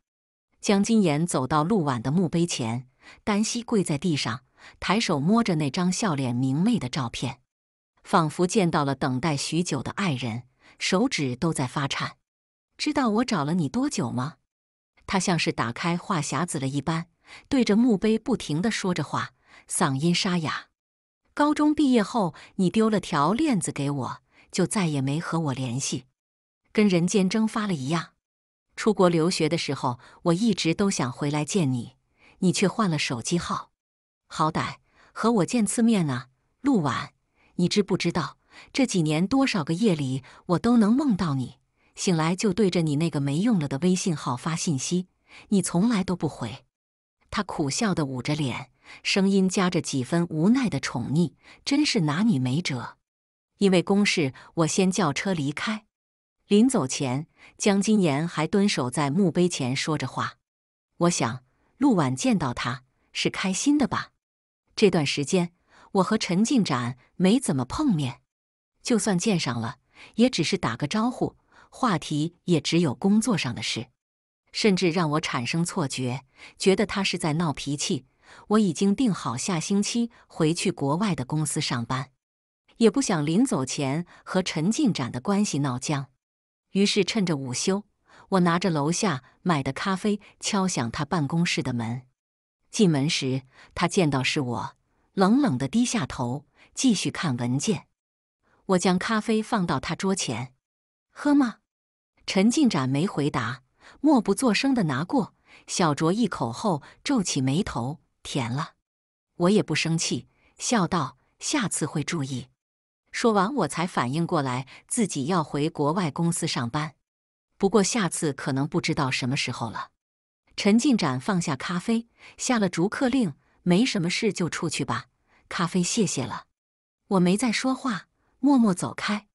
江金岩走到陆婉的墓碑前，单膝跪在地上，抬手摸着那张笑脸明媚的照片，仿佛见到了等待许久的爱人，手指都在发颤。知道我找了你多久吗？他像是打开话匣子了一般，对着墓碑不停地说着话，嗓音沙哑。高中毕业后，你丢了条链子给我，就再也没和我联系，跟人间蒸发了一样。出国留学的时候，我一直都想回来见你，你却换了手机号。好歹和我见次面啊，陆晚，你知不知道？这几年多少个夜里，我都能梦到你，醒来就对着你那个没用了的微信号发信息，你从来都不回。他苦笑的捂着脸。声音夹着几分无奈的宠溺，真是拿你没辙。因为公事，我先叫车离开。临走前，江金岩还蹲守在墓碑前说着话。我想，陆婉见到他是开心的吧？这段时间，我和陈进展没怎么碰面，就算见上了，也只是打个招呼，话题也只有工作上的事，甚至让我产生错觉，觉得他是在闹脾气。我已经定好下星期回去国外的公司上班，也不想临走前和陈进展的关系闹僵，于是趁着午休，我拿着楼下买的咖啡敲响他办公室的门。进门时，他见到是我，冷冷的低下头继续看文件。我将咖啡放到他桌前，喝吗？陈进展没回答，默不作声的拿过，小酌一口后皱起眉头。甜了，我也不生气，笑道：“下次会注意。”说完，我才反应过来自己要回国外公司上班，不过下次可能不知道什么时候了。陈进展放下咖啡，下了逐客令：“没什么事就出去吧，咖啡谢谢了。”我没再说话，默默走开。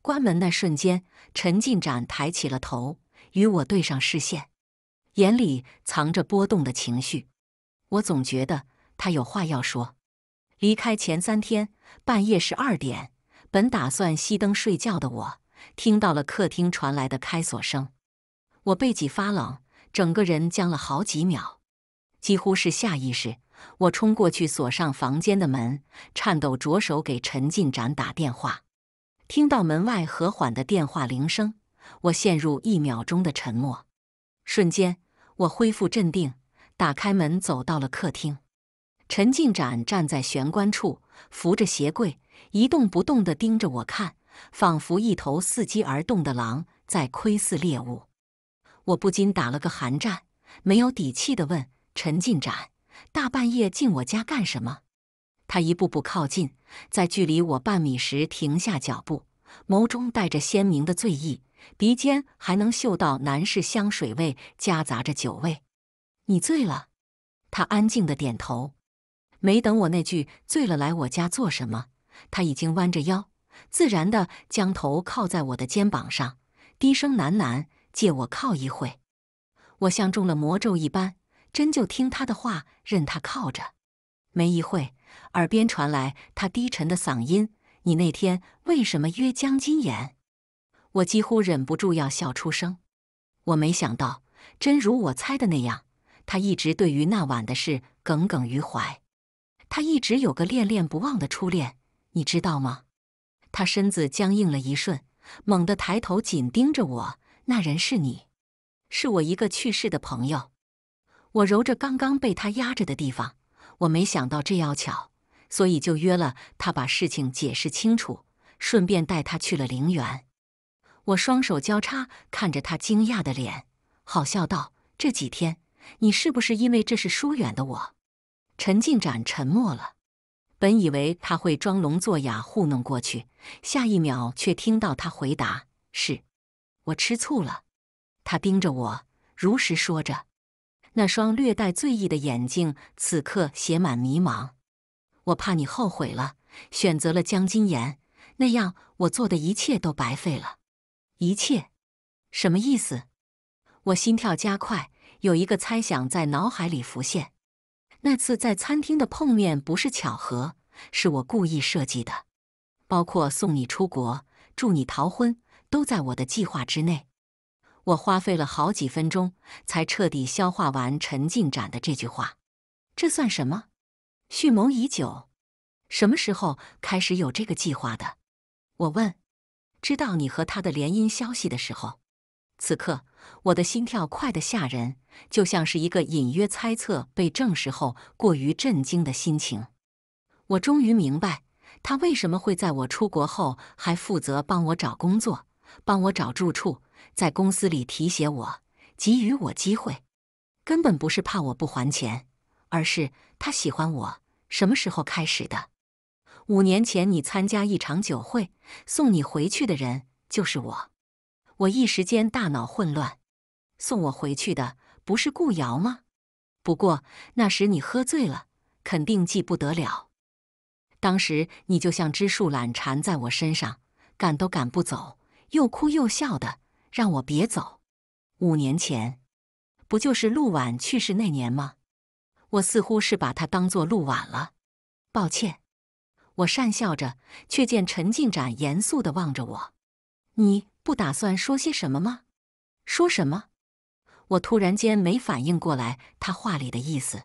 关门那瞬间，陈进展抬起了头，与我对上视线，眼里藏着波动的情绪。我总觉得他有话要说。离开前三天半夜十二点，本打算熄灯睡觉的我，听到了客厅传来的开锁声。我背脊发冷，整个人僵了好几秒，几乎是下意识，我冲过去锁上房间的门，颤抖着手给陈进展打电话。听到门外和缓的电话铃声，我陷入一秒钟的沉默。瞬间，我恢复镇定。打开门，走到了客厅，陈进展站在玄关处，扶着鞋柜，一动不动地盯着我看，仿佛一头伺机而动的狼在窥视猎物。我不禁打了个寒战，没有底气地问：“陈进展，大半夜进我家干什么？”他一步步靠近，在距离我半米时停下脚步，眸中带着鲜明的醉意，鼻尖还能嗅到男士香水味夹杂着酒味。你醉了，他安静的点头。没等我那句“醉了”，来我家做什么？他已经弯着腰，自然的将头靠在我的肩膀上，低声喃喃：“借我靠一会。”我像中了魔咒一般，真就听他的话，任他靠着。没一会，耳边传来他低沉的嗓音：“你那天为什么约江金言？”我几乎忍不住要笑出声。我没想到，真如我猜的那样。他一直对于那晚的事耿耿于怀，他一直有个恋恋不忘的初恋，你知道吗？他身子僵硬了一瞬，猛地抬头紧盯着我。那人是你，是我一个去世的朋友。我揉着刚刚被他压着的地方，我没想到这要巧，所以就约了他把事情解释清楚，顺便带他去了陵园。我双手交叉看着他惊讶的脸，好笑道：“这几天。”你是不是因为这是疏远的我？陈进展沉默了。本以为他会装聋作哑糊弄过去，下一秒却听到他回答：“是我吃醋了。”他盯着我，如实说着。那双略带醉意的眼睛，此刻写满迷茫。我怕你后悔了，选择了江金岩，那样我做的一切都白费了。一切？什么意思？我心跳加快。有一个猜想在脑海里浮现，那次在餐厅的碰面不是巧合，是我故意设计的，包括送你出国、助你逃婚，都在我的计划之内。我花费了好几分钟才彻底消化完陈进展的这句话。这算什么？蓄谋已久？什么时候开始有这个计划的？我问。知道你和他的联姻消息的时候？此刻。我的心跳快得吓人，就像是一个隐约猜测被证实后过于震惊的心情。我终于明白他为什么会在我出国后还负责帮我找工作、帮我找住处，在公司里提携我、给予我机会，根本不是怕我不还钱，而是他喜欢我。什么时候开始的？五年前，你参加一场酒会，送你回去的人就是我。我一时间大脑混乱，送我回去的不是顾瑶吗？不过那时你喝醉了，肯定记不得了。当时你就像只树懒缠在我身上，赶都赶不走，又哭又笑的，让我别走。五年前，不就是陆婉去世那年吗？我似乎是把她当做陆婉了，抱歉。我讪笑着，却见陈进展严肃的望着我，你。不打算说些什么吗？说什么？我突然间没反应过来他话里的意思。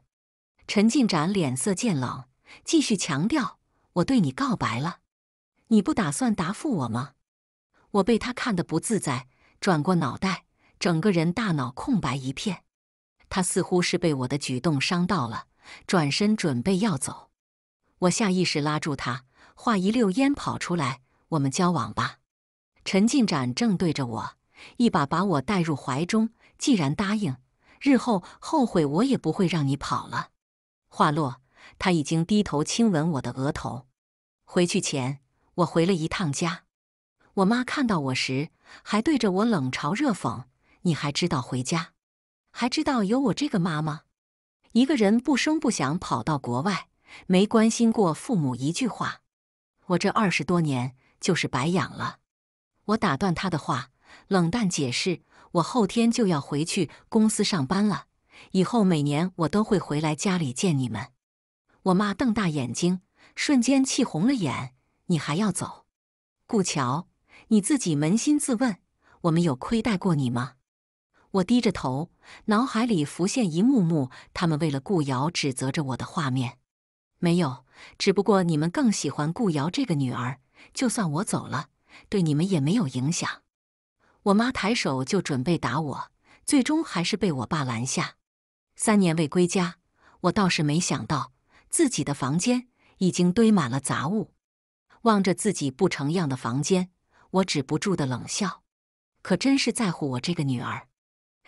陈进展脸色渐冷，继续强调：“我对你告白了，你不打算答复我吗？”我被他看得不自在，转过脑袋，整个人大脑空白一片。他似乎是被我的举动伤到了，转身准备要走。我下意识拉住他，话一溜烟跑出来：“我们交往吧。”陈进展正对着我，一把把我带入怀中。既然答应，日后后悔我也不会让你跑了。话落，他已经低头亲吻我的额头。回去前，我回了一趟家。我妈看到我时，还对着我冷嘲热讽：“你还知道回家？还知道有我这个妈吗？一个人不声不响跑到国外，没关心过父母一句话。我这二十多年就是白养了。”我打断他的话，冷淡解释：“我后天就要回去公司上班了，以后每年我都会回来家里见你们。”我妈瞪大眼睛，瞬间气红了眼：“你还要走？顾桥，你自己扪心自问，我们有亏待过你吗？”我低着头，脑海里浮现一幕幕他们为了顾瑶指责着我的画面。没有，只不过你们更喜欢顾瑶这个女儿，就算我走了。对你们也没有影响。我妈抬手就准备打我，最终还是被我爸拦下。三年未归家，我倒是没想到自己的房间已经堆满了杂物。望着自己不成样的房间，我止不住的冷笑。可真是在乎我这个女儿。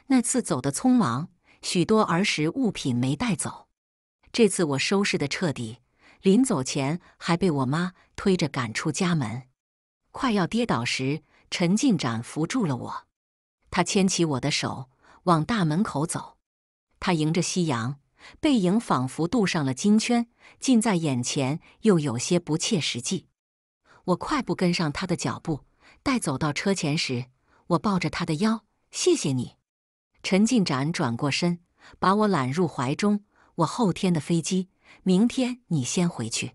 那次走的匆忙，许多儿时物品没带走。这次我收拾的彻底，临走前还被我妈推着赶出家门。快要跌倒时，陈进展扶住了我。他牵起我的手往大门口走。他迎着夕阳，背影仿佛镀上了金圈，近在眼前又有些不切实际。我快步跟上他的脚步。待走到车前时，我抱着他的腰：“谢谢你。”陈进展转过身，把我揽入怀中：“我后天的飞机，明天你先回去。”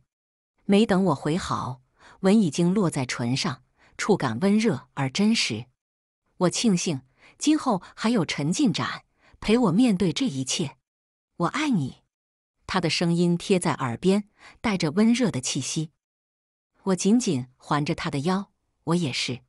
没等我回好。吻已经落在唇上，触感温热而真实。我庆幸今后还有陈进展陪我面对这一切。我爱你，他的声音贴在耳边，带着温热的气息。我紧紧环着他的腰，我也是。